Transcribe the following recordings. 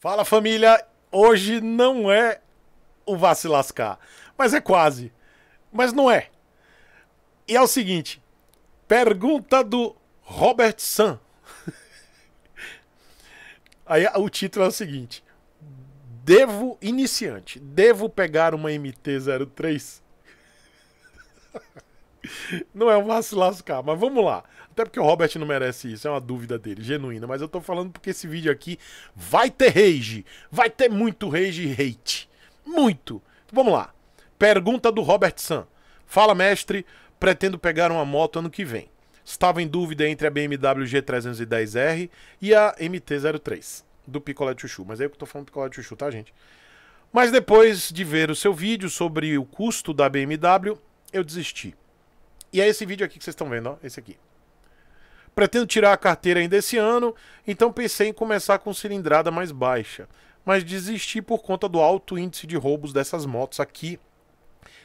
Fala família, hoje não é o vá se lascar, mas é quase, mas não é. E é o seguinte, pergunta do Robert San. Aí o título é o seguinte: Devo iniciante, devo pegar uma MT-03? Não é um se cara, mas vamos lá. Até porque o Robert não merece isso, é uma dúvida dele, genuína. Mas eu tô falando porque esse vídeo aqui vai ter rage. Vai ter muito rage e hate. Muito. Então, vamos lá. Pergunta do Robert San. Fala, mestre. Pretendo pegar uma moto ano que vem. Estava em dúvida entre a BMW G310R e a MT-03 do Picolé Chuchu. Mas é eu que tô falando Picolé Chuchu, tá, gente? Mas depois de ver o seu vídeo sobre o custo da BMW, eu desisti. E é esse vídeo aqui que vocês estão vendo, ó, esse aqui. Pretendo tirar a carteira ainda esse ano, então pensei em começar com cilindrada mais baixa, mas desisti por conta do alto índice de roubos dessas motos aqui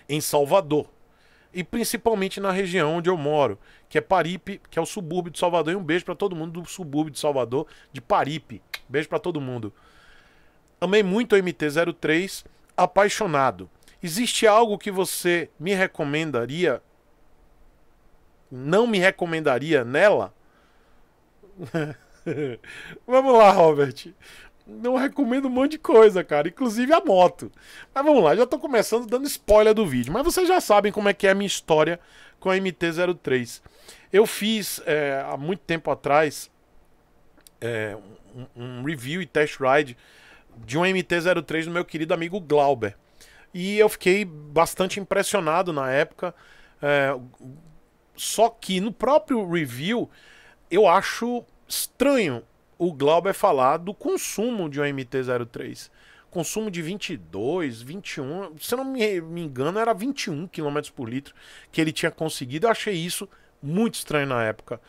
em Salvador. E principalmente na região onde eu moro, que é Paripe, que é o subúrbio de Salvador. E um beijo para todo mundo do subúrbio de Salvador, de Paripe. Beijo para todo mundo. Amei muito o MT-03, apaixonado. Existe algo que você me recomendaria não me recomendaria nela? vamos lá, Robert. Não recomendo um monte de coisa, cara, inclusive a moto. Mas vamos lá, já tô começando dando spoiler do vídeo, mas vocês já sabem como é que é a minha história com a MT-03. Eu fiz é, há muito tempo atrás é, um, um review e test ride de um MT-03 do meu querido amigo Glauber. E eu fiquei bastante impressionado na época. É, só que no próprio review, eu acho estranho o Glauber falar do consumo de um MT-03. Consumo de 22, 21, se eu não me, me engano, era 21 km por litro que ele tinha conseguido. Eu achei isso muito estranho na época.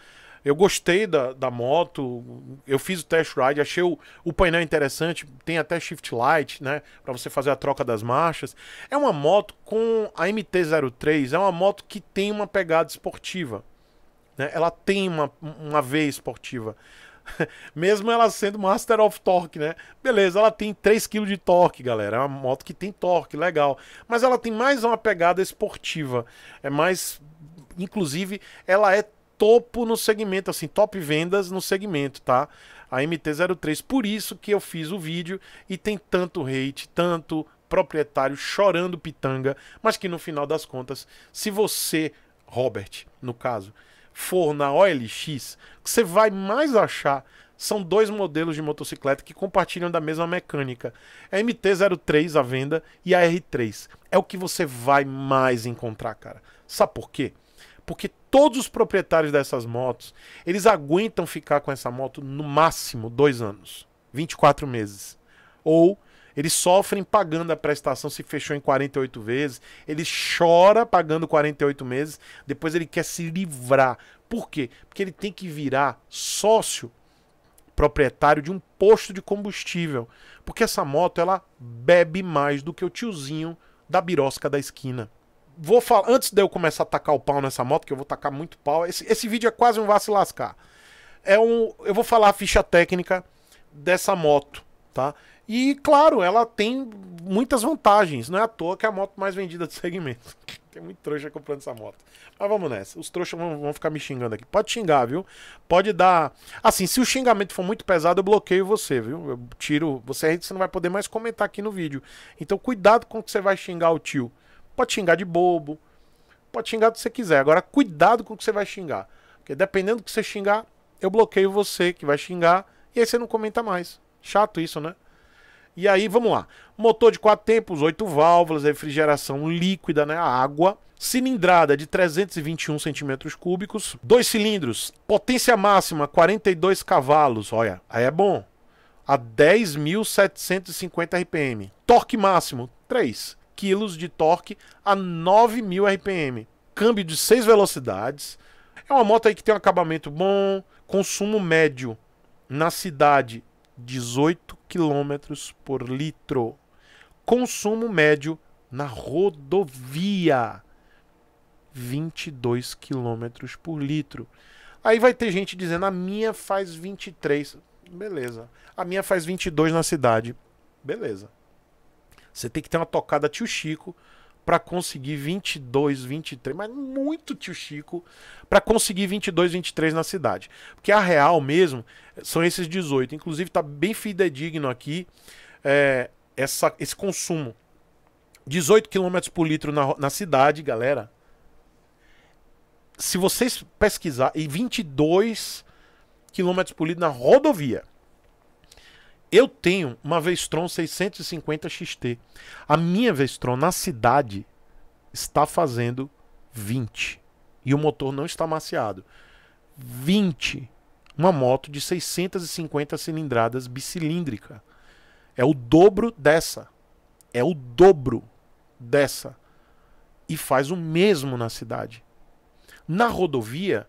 Eu gostei da, da moto, eu fiz o test ride, achei o, o painel interessante, tem até shift light, né, para você fazer a troca das marchas. É uma moto com a MT-03, é uma moto que tem uma pegada esportiva. Né? Ela tem uma, uma veia esportiva. Mesmo ela sendo Master of Torque, né? Beleza, ela tem 3 kg de torque, galera. É uma moto que tem torque, legal. Mas ela tem mais uma pegada esportiva. É mais. Inclusive, ela é topo no segmento, assim, top vendas no segmento, tá? A MT-03. Por isso que eu fiz o vídeo e tem tanto hate, tanto proprietário chorando pitanga, mas que no final das contas, se você, Robert, no caso, for na OLX, você vai mais achar são dois modelos de motocicleta que compartilham da mesma mecânica. É a MT-03 à venda e a R3. É o que você vai mais encontrar, cara. Sabe por quê? Porque todos os proprietários dessas motos, eles aguentam ficar com essa moto no máximo dois anos, 24 meses. Ou eles sofrem pagando a prestação se fechou em 48 vezes, ele chora pagando 48 meses, depois ele quer se livrar. Por quê? Porque ele tem que virar sócio proprietário de um posto de combustível, porque essa moto ela bebe mais do que o tiozinho da birosca da esquina vou falar, antes de eu começar a tacar o pau nessa moto, que eu vou tacar muito pau, esse, esse vídeo é quase um vá se lascar. É um, eu vou falar a ficha técnica dessa moto, tá? E claro, ela tem muitas vantagens, não é à toa que é a moto mais vendida do segmento. Tem muito trouxa comprando essa moto. Mas vamos nessa. Os trouxas vão, vão, ficar me xingando aqui. Pode xingar, viu? Pode dar. Assim, se o xingamento for muito pesado, eu bloqueio você, viu? Eu tiro. Você, você não vai poder mais comentar aqui no vídeo. Então, cuidado com o que você vai xingar o tio. Pode xingar de bobo, pode xingar do que você quiser. Agora, cuidado com o que você vai xingar. Porque dependendo do que você xingar, eu bloqueio você que vai xingar e aí você não comenta mais. Chato isso, né? E aí, vamos lá. Motor de quatro tempos, oito válvulas, refrigeração líquida, né? A água. Cilindrada de 321 centímetros cúbicos. Dois cilindros. Potência máxima 42 cavalos. Olha, aí é bom. A 10.750 RPM. Torque máximo 3 kg de torque a 9000 RPM. Câmbio de 6 velocidades. É uma moto aí que tem um acabamento bom, consumo médio na cidade 18 km por litro. Consumo médio na rodovia 22 km por litro. Aí vai ter gente dizendo: a minha faz 23. Beleza. A minha faz 22 na cidade. Beleza. Você tem que ter uma tocada tio Chico para conseguir 22, 23, mas muito tio Chico para conseguir 22, 23 na cidade. Porque a real mesmo são esses 18. Inclusive tá bem fidedigno aqui é, essa, esse consumo. 18 km por litro na, na cidade, galera. Se vocês pesquisar, e 22 km por litro na rodovia. Eu tenho uma Vestron 650 XT. A minha Vestron na cidade está fazendo 20 e o motor não está maciado. 20. Uma moto de 650 cilindradas bicilíndrica. É o dobro dessa. É o dobro dessa. E faz o mesmo na cidade. Na rodovia,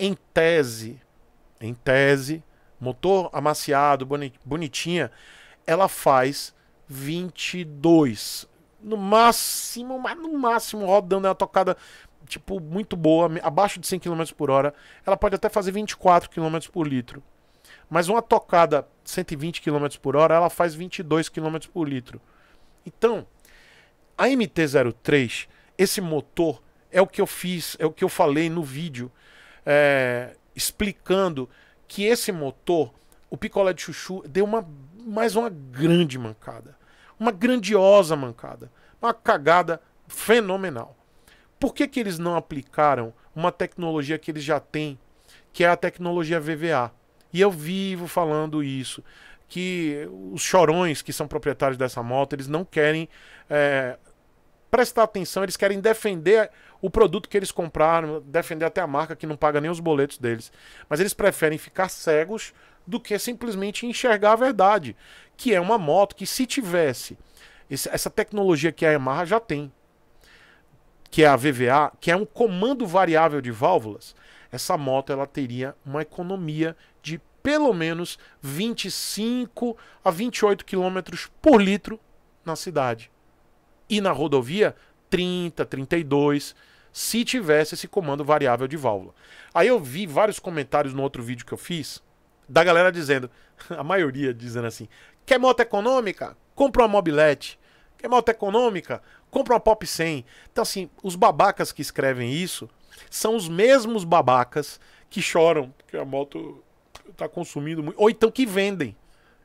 em tese, em tese, motor amaciado, bonitinha, ela faz 22. No máximo, mas no máximo, rodando é uma tocada tipo muito boa, abaixo de 100 km por hora. Ela pode até fazer 24 km por litro. Mas uma tocada 120 km por hora, ela faz 22 km por litro. Então, a MT-03, esse motor, é o que eu fiz, é o que eu falei no vídeo, é, explicando que esse motor, o picolé de chuchu, deu uma, mais uma grande mancada. Uma grandiosa mancada. Uma cagada fenomenal. Por que, que eles não aplicaram uma tecnologia que eles já têm, que é a tecnologia VVA? E eu vivo falando isso que os chorões que são proprietários dessa moto, eles não querem é, prestar atenção, eles querem defender o produto que eles compraram, defender até a marca que não paga nem os boletos deles. Mas eles preferem ficar cegos do que simplesmente enxergar a verdade, que é uma moto que se tivesse essa tecnologia que a Yamaha já tem, que é a VVA, que é um comando variável de válvulas, essa moto ela teria uma economia de pelo menos 25 a 28 km por litro na cidade. E na rodovia, 30, 32, se tivesse esse comando variável de válvula. Aí eu vi vários comentários no outro vídeo que eu fiz, da galera dizendo, a maioria dizendo assim: quer moto econômica? Compra uma mobilete. Quer moto econômica? Compra uma Pop 100. Então, assim, os babacas que escrevem isso são os mesmos babacas que choram que a moto está consumindo muito, ou então que vendem.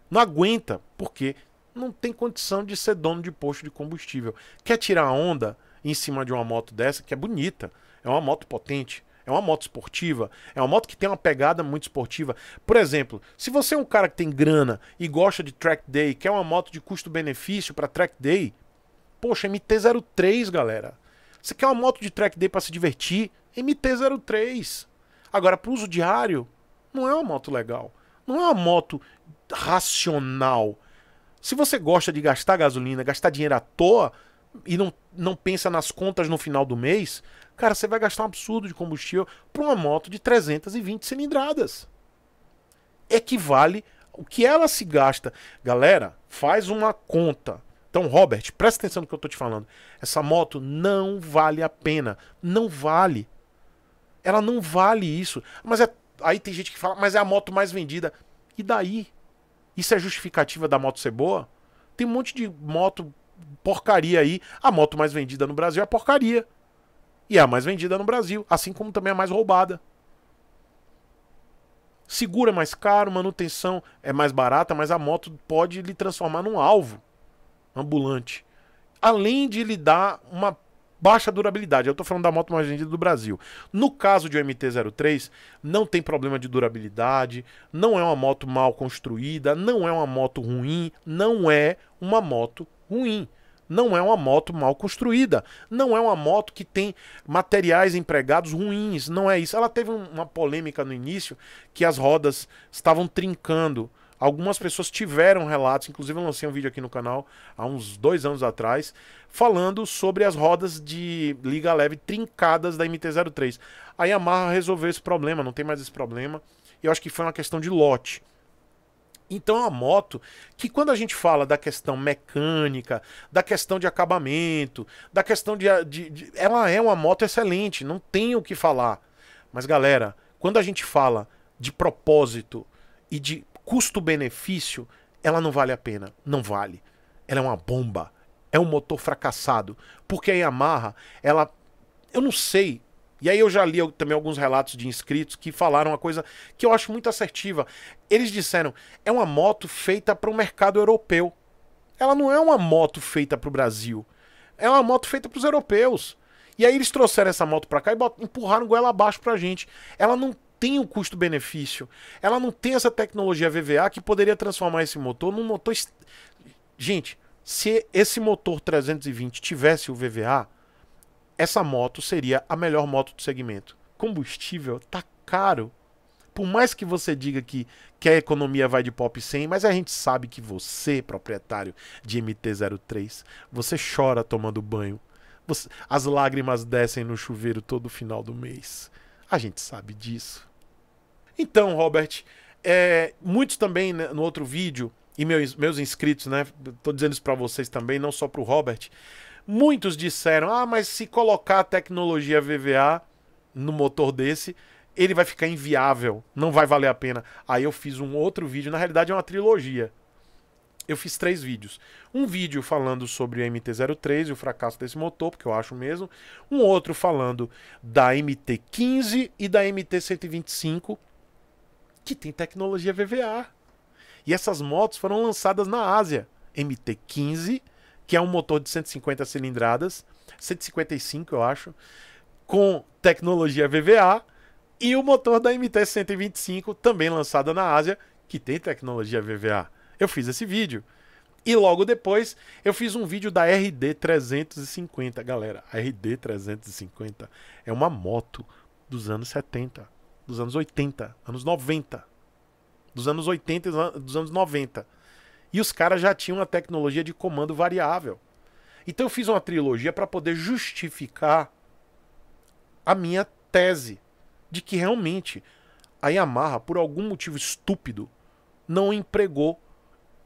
Não aguenta, porque não tem condição de ser dono de posto de combustível. Quer tirar onda em cima de uma moto dessa, que é bonita, é uma moto potente, é uma moto esportiva, é uma moto que tem uma pegada muito esportiva. Por exemplo, se você é um cara que tem grana e gosta de track day, quer uma moto de custo-benefício para track day, poxa, MT-03, galera. Você quer uma moto de track day para se divertir? MT-03. Agora, para uso diário, não é uma moto legal. Não é uma moto racional se você gosta de gastar gasolina, gastar dinheiro à toa e não, não pensa nas contas no final do mês, cara, você vai gastar um absurdo de combustível para uma moto de 320 cilindradas. Equivale o que ela se gasta. Galera, faz uma conta. Então, Robert, presta atenção no que eu tô te falando. Essa moto não vale a pena. Não vale. Ela não vale isso. Mas é... aí tem gente que fala, mas é a moto mais vendida. E daí? Isso é justificativa da moto ser boa? Tem um monte de moto porcaria aí. A moto mais vendida no Brasil é a porcaria. E é a mais vendida no Brasil, assim como também a mais roubada. Seguro é mais caro, manutenção é mais barata, mas a moto pode lhe transformar num alvo ambulante. Além de lhe dar uma baixa durabilidade. Eu estou falando da moto mais vendida do Brasil. No caso de um MT-03, não tem problema de durabilidade, não é uma moto mal construída, não é uma moto ruim, não é uma moto ruim. Não é uma moto mal construída, não é uma moto que tem materiais empregados ruins, não é isso. Ela teve uma polêmica no início que as rodas estavam trincando Algumas pessoas tiveram relatos, inclusive eu lancei um vídeo aqui no canal há uns dois anos atrás, falando sobre as rodas de liga leve trincadas da MT-03. A Yamaha resolveu esse problema, não tem mais esse problema. E eu acho que foi uma questão de lote. Então é uma moto que quando a gente fala da questão mecânica, da questão de acabamento, da questão de, de, de ela é uma moto excelente, não tem o que falar. Mas galera, quando a gente fala de propósito e de custo-benefício, ela não vale a pena. Não vale. Ela é uma bomba. É um motor fracassado. Porque a Yamaha, ela. Eu não sei. E aí eu já li também alguns relatos de inscritos que falaram uma coisa que eu acho muito assertiva. Eles disseram: é uma moto feita para o mercado europeu. Ela não é uma moto feita para o Brasil. É uma moto feita para os europeus. E aí eles trouxeram essa moto para cá e empurraram goela abaixo a gente. Ela não tem o custo-benefício. Ela não tem essa tecnologia VVA que poderia transformar esse motor num motor. Gente, se esse motor 320 tivesse o VVA, essa moto seria a melhor moto do segmento. Combustível tá caro. Por mais que você diga que, que a economia vai de pop 100, mas a gente sabe que você, proprietário de MT-03, você chora tomando banho. Você, as lágrimas descem no chuveiro todo final do mês. A gente sabe disso. Então, Robert, é, muitos também né, no outro vídeo, e meus, meus inscritos, né? Tô dizendo isso para vocês também, não só para o Robert. Muitos disseram: ah, mas se colocar a tecnologia VVA no motor desse, ele vai ficar inviável, não vai valer a pena. Aí eu fiz um outro vídeo, na realidade é uma trilogia. Eu fiz três vídeos. Um vídeo falando sobre o MT-03 e o fracasso desse motor, porque eu acho mesmo. Um outro falando da MT-15 e da MT-125, que tem tecnologia VVA. E essas motos foram lançadas na Ásia. MT-15, que é um motor de 150 cilindradas, 155 eu acho, com tecnologia VVA, e o motor da MT-125, também lançada na Ásia, que tem tecnologia VVA. Eu fiz esse vídeo. E logo depois eu fiz um vídeo da RD350, galera. A RD350 é uma moto dos anos 70 dos anos 80, anos 90. Dos anos 80 e dos anos 90. E os caras já tinham uma tecnologia de comando variável. Então eu fiz uma trilogia para poder justificar a minha tese de que realmente a Yamaha, por algum motivo estúpido, não empregou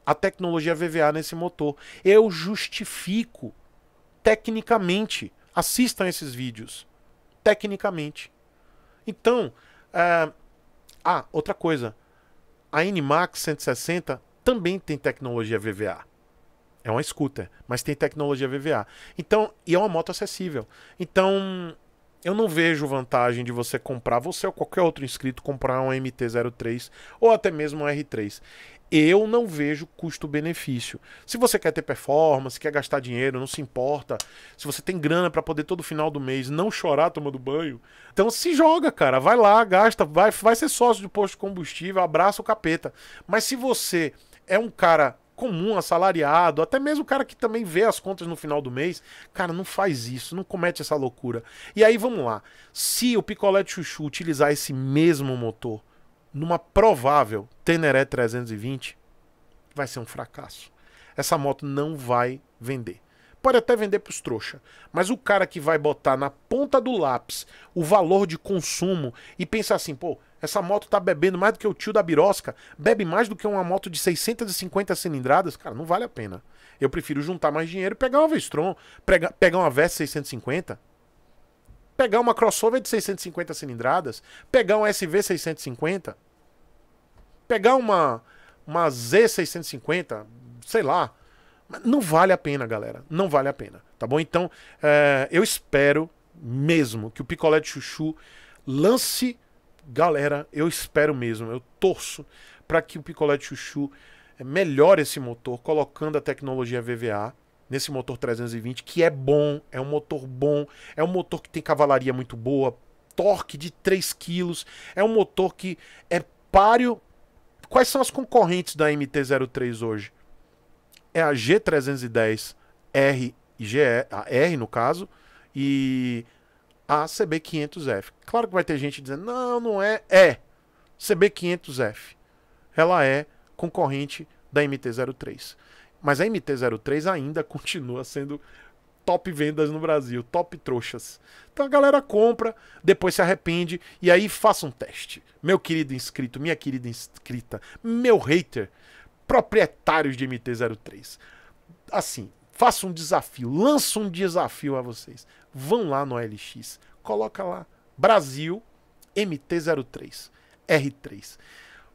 a tecnologia VVA nesse motor. Eu justifico tecnicamente. Assistam esses vídeos. Tecnicamente. Então, é... Ah, outra coisa. A NMAX 160 também tem tecnologia VVA. É uma scooter, mas tem tecnologia VVA. Então, e é uma moto acessível. Então, eu não vejo vantagem de você comprar, você ou qualquer outro inscrito, comprar um MT-03 ou até mesmo um R3 eu não vejo custo-benefício. Se você quer ter performance, quer gastar dinheiro, não se importa, se você tem grana para poder todo final do mês não chorar tomando banho, então se joga, cara, vai lá, gasta, vai, vai ser sócio de posto de combustível, abraça o capeta. Mas se você é um cara comum, assalariado, até mesmo o cara que também vê as contas no final do mês, cara, não faz isso, não comete essa loucura. E aí vamos lá. Se o picolé de chuchu utilizar esse mesmo motor, numa provável Teneré 320, vai ser um fracasso. Essa moto não vai vender. Pode até vender para os trouxa, mas o cara que vai botar na ponta do lápis o valor de consumo e pensar assim, pô, essa moto tá bebendo mais do que o tio da birosca, bebe mais do que uma moto de 650 cilindradas, cara, não vale a pena. Eu prefiro juntar mais dinheiro e pegar uma Vestron, pegar uma Vest 650, pegar uma crossover de 650 cilindradas, pegar um SV 650 pegar uma, uma Z650, sei lá. Não vale a pena, galera. Não vale a pena, tá bom? Então, é, eu espero mesmo que o Picolé de Chuchu lance. Galera, eu espero mesmo, eu torço para que o Picolé de Chuchu é, melhore esse motor, colocando a tecnologia VVA nesse motor 320, que é bom, é um motor bom, é um motor que tem cavalaria muito boa, torque de 3 kg, é um motor que é páreo Quais são as concorrentes da MT-03 hoje? É a G310 R e a R no caso, e a CB500F. Claro que vai ter gente dizendo, não, não é, é. CB500F. Ela é concorrente da MT-03. Mas a MT-03 ainda continua sendo top vendas no Brasil, top trouxas. Então a galera compra, depois se arrepende e aí faça um teste. Meu querido inscrito, minha querida inscrita, meu hater, proprietários de MT-03. Assim, faça um desafio, lança um desafio a vocês. Vão lá no LX, coloca lá Brasil MT-03, R3.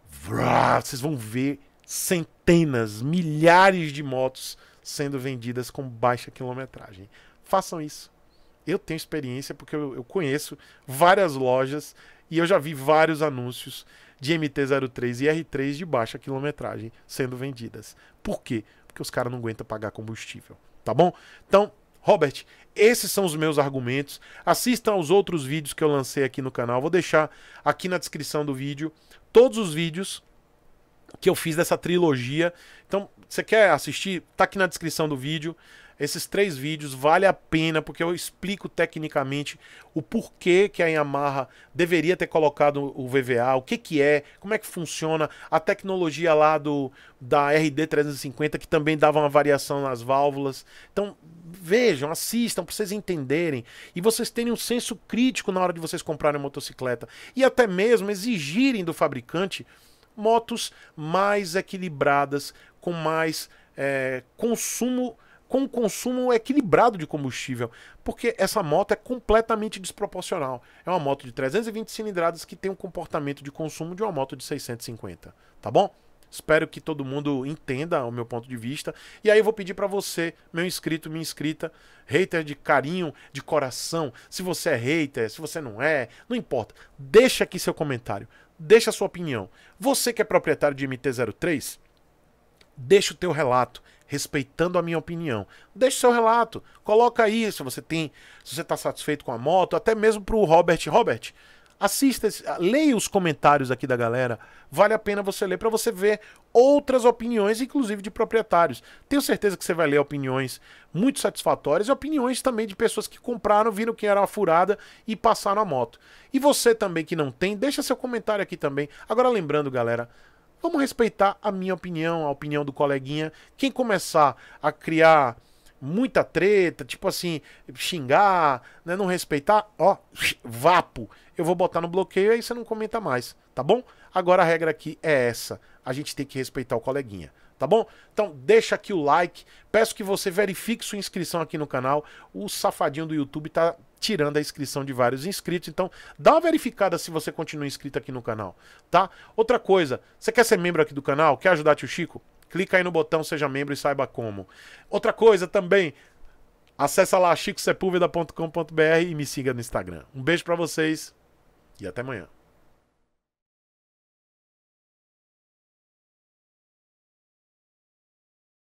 Vrá, vocês vão ver centenas, milhares de motos sendo vendidas com baixa quilometragem. Façam isso. Eu tenho experiência porque eu, eu conheço várias lojas e eu já vi vários anúncios de MT-03 e R3 de baixa quilometragem sendo vendidas. Por quê? Porque os caras não aguentam pagar combustível, tá bom? Então, Robert, esses são os meus argumentos. Assistam aos outros vídeos que eu lancei aqui no canal. Vou deixar aqui na descrição do vídeo todos os vídeos que eu fiz dessa trilogia. Então, você quer assistir? Tá aqui na descrição do vídeo. Esses três vídeos vale a pena porque eu explico tecnicamente o porquê que a Yamaha deveria ter colocado o VVA, o que que é, como é que funciona, a tecnologia lá do da RD350 que também dava uma variação nas válvulas. Então, vejam, assistam para vocês entenderem e vocês terem um senso crítico na hora de vocês comprarem motocicleta e até mesmo exigirem do fabricante motos mais equilibradas, com mais é, consumo, com consumo equilibrado de combustível, porque essa moto é completamente desproporcional. É uma moto de 320 cilindradas que tem um comportamento de consumo de uma moto de 650, tá bom? Espero que todo mundo entenda o meu ponto de vista. E aí eu vou pedir para você, meu inscrito, minha inscrita, hater de carinho, de coração, se você é hater, se você não é, não importa. Deixa aqui seu comentário deixa a sua opinião. Você que é proprietário de MT-03, deixa o teu relato, respeitando a minha opinião. Deixa o seu relato, coloca aí se você tem, se você está satisfeito com a moto, até mesmo para o Robert. Robert, Assista, ah, leia os comentários aqui da galera. Vale a pena você ler para você ver outras opiniões, inclusive de proprietários. Tenho certeza que você vai ler opiniões muito satisfatórias e opiniões também de pessoas que compraram, viram que era uma furada e passaram a moto. E você também que não tem, deixa seu comentário aqui também. Agora lembrando, galera, vamos respeitar a minha opinião, a opinião do coleguinha. Quem começar a criar muita treta, tipo assim, xingar, né, não respeitar, ó, vapo. Eu vou botar no bloqueio aí você não comenta mais, tá bom? Agora a regra aqui é essa. A gente tem que respeitar o coleguinha, tá bom? Então deixa aqui o like, peço que você verifique sua inscrição aqui no canal. O safadinho do YouTube tá tirando a inscrição de vários inscritos, então dá uma verificada se você continua inscrito aqui no canal, tá? Outra coisa, você quer ser membro aqui do canal? Quer ajudar tio Chico? Clica aí no botão Seja Membro e saiba como. Outra coisa também, acessa lá chicosepulveda.com.br e me siga no Instagram. Um beijo para vocês e até amanhã.